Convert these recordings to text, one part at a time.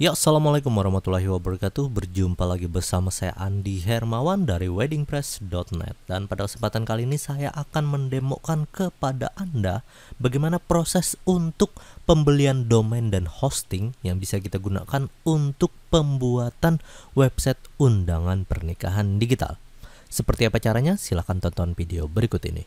Ya, Assalamualaikum warahmatullahi wabarakatuh Berjumpa lagi bersama saya Andi Hermawan dari weddingpress.net Dan pada kesempatan kali ini saya akan mendemokan kepada Anda Bagaimana proses untuk pembelian domain dan hosting Yang bisa kita gunakan untuk pembuatan website undangan pernikahan digital Seperti apa caranya? Silahkan tonton video berikut ini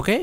Oke? Okay?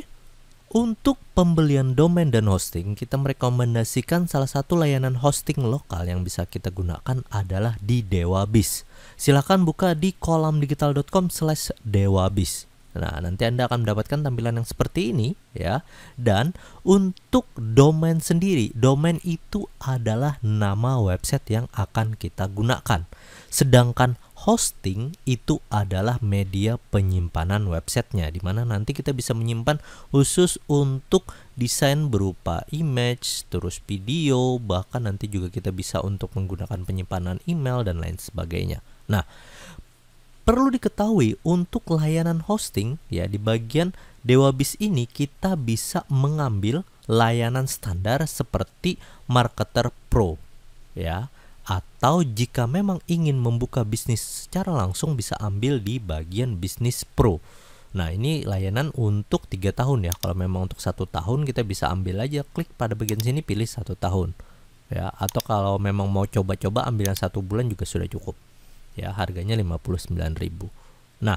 Untuk pembelian domain dan hosting, kita merekomendasikan salah satu layanan hosting lokal yang bisa kita gunakan adalah di Dewabis. Silahkan buka di kolom digital.com slash dewabis. Nah, nanti Anda akan mendapatkan tampilan yang seperti ini ya. Dan untuk domain sendiri, domain itu adalah nama website yang akan kita gunakan. Sedangkan hosting itu adalah media penyimpanan websitenya di mana nanti kita bisa menyimpan khusus untuk desain berupa image terus video bahkan nanti juga kita bisa untuk menggunakan penyimpanan email dan lain sebagainya nah perlu diketahui untuk layanan hosting ya di bagian Dewabis ini kita bisa mengambil layanan standar seperti Marketer Pro ya atau jika memang ingin membuka bisnis secara langsung bisa ambil di bagian bisnis pro. Nah ini layanan untuk tiga tahun ya. Kalau memang untuk satu tahun kita bisa ambil aja klik pada bagian sini pilih satu tahun ya. Atau kalau memang mau coba-coba ambil yang satu bulan juga sudah cukup ya. Harganya 59.000. Nah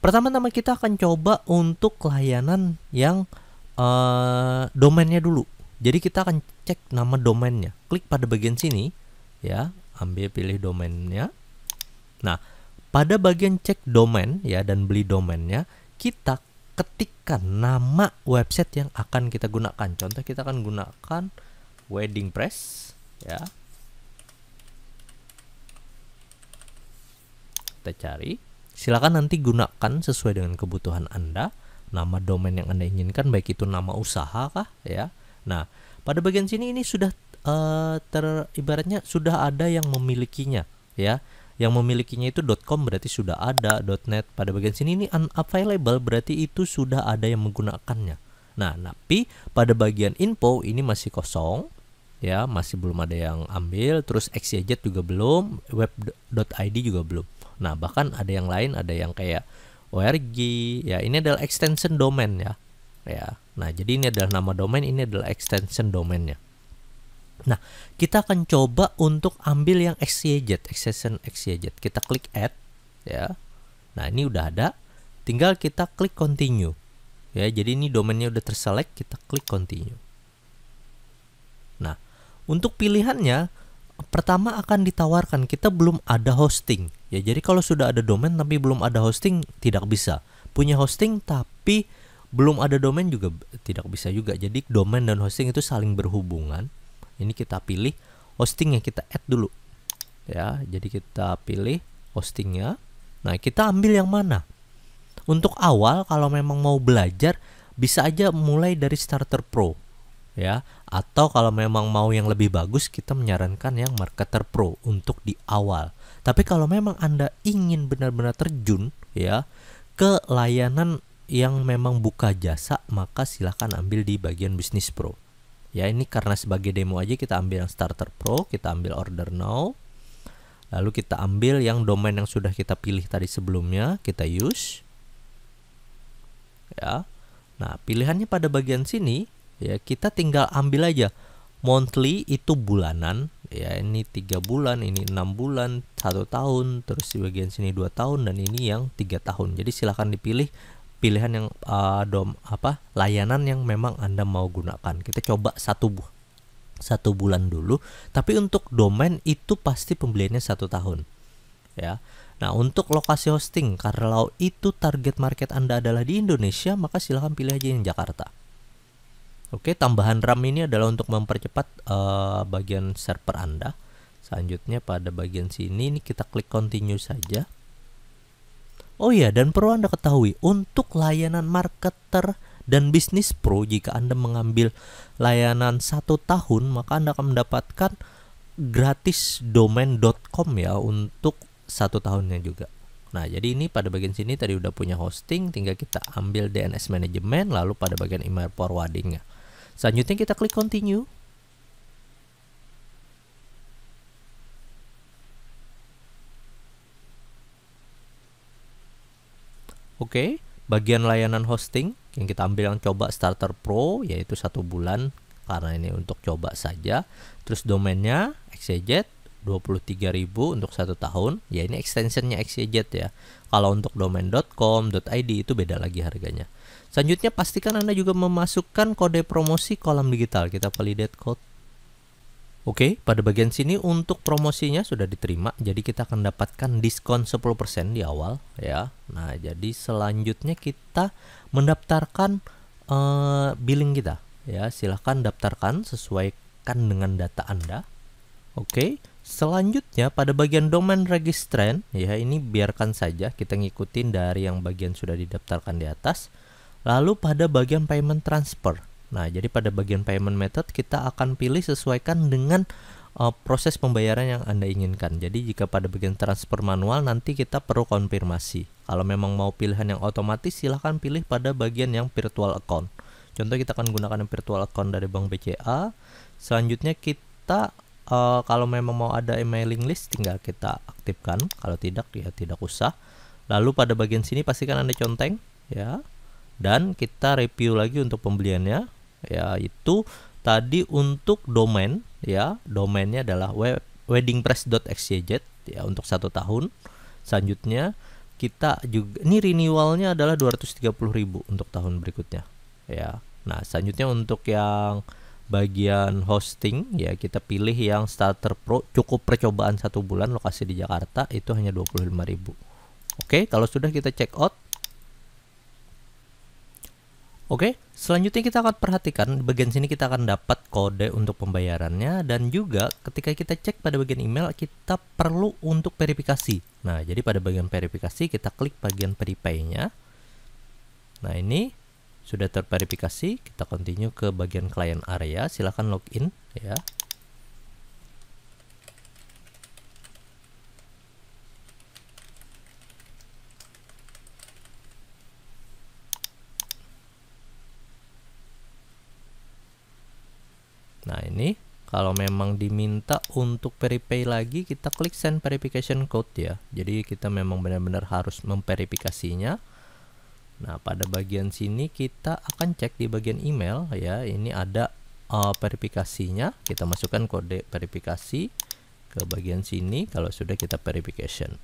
pertama-tama kita akan coba untuk layanan yang uh, domainnya dulu. Jadi kita akan cek nama domainnya. Klik pada bagian sini ya ambil pilih domainnya nah pada bagian cek domain ya dan beli domainnya kita ketikkan nama website yang akan kita gunakan contoh kita akan gunakan wedding press ya kita cari silakan nanti gunakan sesuai dengan kebutuhan anda nama domain yang anda inginkan baik itu nama usaha kah ya nah pada bagian sini ini sudah Teribaratnya eh, ter ibaratnya sudah ada yang memilikinya ya yang memilikinya itu .com berarti sudah ada .net pada bagian sini ini unavailable berarti itu sudah ada yang menggunakannya nah tapi pada bagian info ini masih kosong ya masih belum ada yang ambil terus XYZ juga belum web.id juga belum nah bahkan ada yang lain ada yang kayak org ya ini adalah extension domain ya ya nah jadi ini adalah nama domain ini adalah extension domainnya Nah, kita akan coba untuk ambil yang XYZ, extension XYZ. Kita klik add ya. Nah, ini udah ada. Tinggal kita klik continue. Ya, jadi ini domainnya udah terselect, kita klik continue. Nah, untuk pilihannya pertama akan ditawarkan kita belum ada hosting. Ya, jadi kalau sudah ada domain tapi belum ada hosting tidak bisa. Punya hosting tapi belum ada domain juga tidak bisa juga. Jadi domain dan hosting itu saling berhubungan ini kita pilih hostingnya kita add dulu ya jadi kita pilih hostingnya nah kita ambil yang mana untuk awal kalau memang mau belajar bisa aja mulai dari starter pro ya atau kalau memang mau yang lebih bagus kita menyarankan yang marketer pro untuk di awal tapi kalau memang anda ingin benar-benar terjun ya ke layanan yang memang buka jasa maka silahkan ambil di bagian bisnis pro ya ini karena sebagai demo aja kita ambil yang starter pro kita ambil order now lalu kita ambil yang domain yang sudah kita pilih tadi sebelumnya kita use ya nah pilihannya pada bagian sini ya kita tinggal ambil aja monthly itu bulanan ya ini tiga bulan ini enam bulan satu tahun terus di bagian sini dua tahun dan ini yang tiga tahun jadi silahkan dipilih pilihan yang uh, dom apa layanan yang memang anda mau gunakan kita coba satu bu satu bulan dulu tapi untuk domain itu pasti pembeliannya satu tahun ya nah untuk lokasi hosting kalau itu target market anda adalah di Indonesia maka silahkan pilih aja yang Jakarta oke tambahan RAM ini adalah untuk mempercepat uh, bagian server anda selanjutnya pada bagian sini ini kita klik continue saja Oh iya, dan perlu Anda ketahui, untuk layanan marketer dan bisnis pro, jika Anda mengambil layanan satu tahun, maka Anda akan mendapatkan gratis domain.com ya untuk satu tahunnya juga. Nah, jadi ini pada bagian sini tadi udah punya hosting, tinggal kita ambil DNS management, lalu pada bagian email forwardingnya. Selanjutnya kita klik continue. Oke, okay. bagian layanan hosting yang kita ambil yang coba starter pro yaitu satu bulan karena ini untuk coba saja. Terus domainnya XYZ 23.000 untuk satu tahun. Ya ini extensionnya XYZ ya. Kalau untuk domain.com, .id itu beda lagi harganya. Selanjutnya pastikan Anda juga memasukkan kode promosi kolam digital. Kita validate code Oke, pada bagian sini untuk promosinya sudah diterima, jadi kita akan dapatkan diskon 10% di awal ya. Nah, jadi selanjutnya kita mendaftarkan uh, billing kita ya. Silahkan daftarkan sesuaikan dengan data Anda. Oke, selanjutnya pada bagian domain registran ya ini biarkan saja kita ngikutin dari yang bagian sudah didaftarkan di atas. Lalu pada bagian payment transfer Nah, jadi pada bagian payment method kita akan pilih sesuaikan dengan uh, proses pembayaran yang Anda inginkan. Jadi jika pada bagian transfer manual nanti kita perlu konfirmasi. Kalau memang mau pilihan yang otomatis silahkan pilih pada bagian yang virtual account. Contoh kita akan gunakan yang virtual account dari Bank BCA. Selanjutnya kita uh, kalau memang mau ada emailing list tinggal kita aktifkan. Kalau tidak ya tidak usah. Lalu pada bagian sini pastikan Anda conteng ya. Dan kita review lagi untuk pembeliannya yaitu tadi untuk domain ya domainnya adalah web weddingpress.xyz ya untuk satu tahun selanjutnya kita juga ini renewalnya adalah 230.000 untuk tahun berikutnya ya nah selanjutnya untuk yang bagian hosting ya kita pilih yang starter pro cukup percobaan satu bulan lokasi di Jakarta itu hanya 25.000 Oke kalau sudah kita check out Oke, selanjutnya kita akan perhatikan di bagian sini kita akan dapat kode untuk pembayarannya dan juga ketika kita cek pada bagian email kita perlu untuk verifikasi. Nah, jadi pada bagian verifikasi kita klik bagian prepay nya Nah, ini sudah terverifikasi, kita continue ke bagian client area, silakan login ya. sini kalau memang diminta untuk verify lagi kita klik send verification code ya jadi kita memang benar-benar harus memverifikasinya nah pada bagian sini kita akan cek di bagian email ya ini ada uh, verifikasinya kita masukkan kode verifikasi ke bagian sini kalau sudah kita verification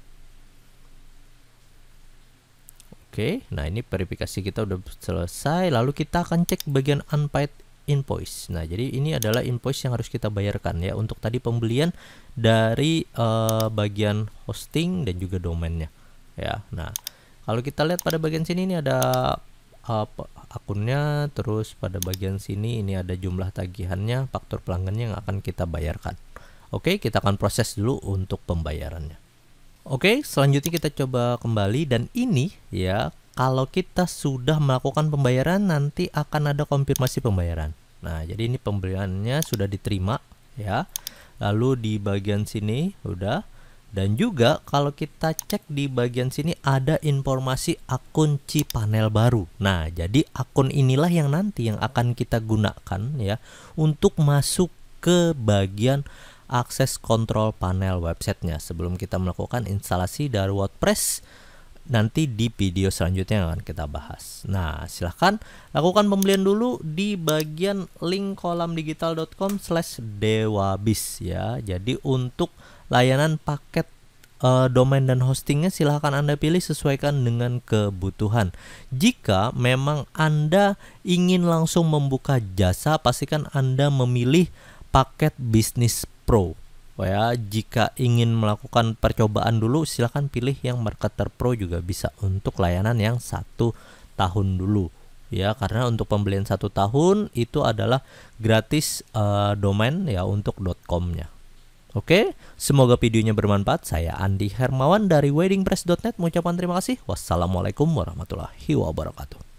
Oke, nah ini verifikasi kita udah selesai. Lalu kita akan cek bagian unpaid invoice. Nah, jadi ini adalah invoice yang harus kita bayarkan ya untuk tadi pembelian dari uh, bagian hosting dan juga domainnya ya. Nah, kalau kita lihat pada bagian sini ini ada uh, akunnya, terus pada bagian sini ini ada jumlah tagihannya, faktur pelanggannya yang akan kita bayarkan. Oke, kita akan proses dulu untuk pembayarannya. Oke, selanjutnya kita coba kembali dan ini ya kalau kita sudah melakukan pembayaran nanti akan ada konfirmasi pembayaran. Nah, jadi ini pembeliannya sudah diterima ya. Lalu di bagian sini udah dan juga kalau kita cek di bagian sini ada informasi akun Cpanel baru. Nah, jadi akun inilah yang nanti yang akan kita gunakan ya untuk masuk ke bagian akses kontrol panel websitenya sebelum kita melakukan instalasi dari WordPress nanti di video selanjutnya yang akan kita bahas. Nah, silahkan lakukan pembelian dulu di bagian link digital.com slash dewabis ya. Jadi untuk layanan paket uh, domain dan hostingnya silahkan Anda pilih sesuaikan dengan kebutuhan. Jika memang Anda ingin langsung membuka jasa, pastikan Anda memilih paket bisnis pro Oh ya jika ingin melakukan percobaan dulu silahkan pilih yang marketer pro juga bisa untuk layanan yang satu tahun dulu ya karena untuk pembelian satu tahun itu adalah gratis uh, domain ya untuk .com-nya Oke, semoga videonya bermanfaat. Saya Andi Hermawan dari weddingpress.net mengucapkan terima kasih. Wassalamualaikum warahmatullahi wabarakatuh.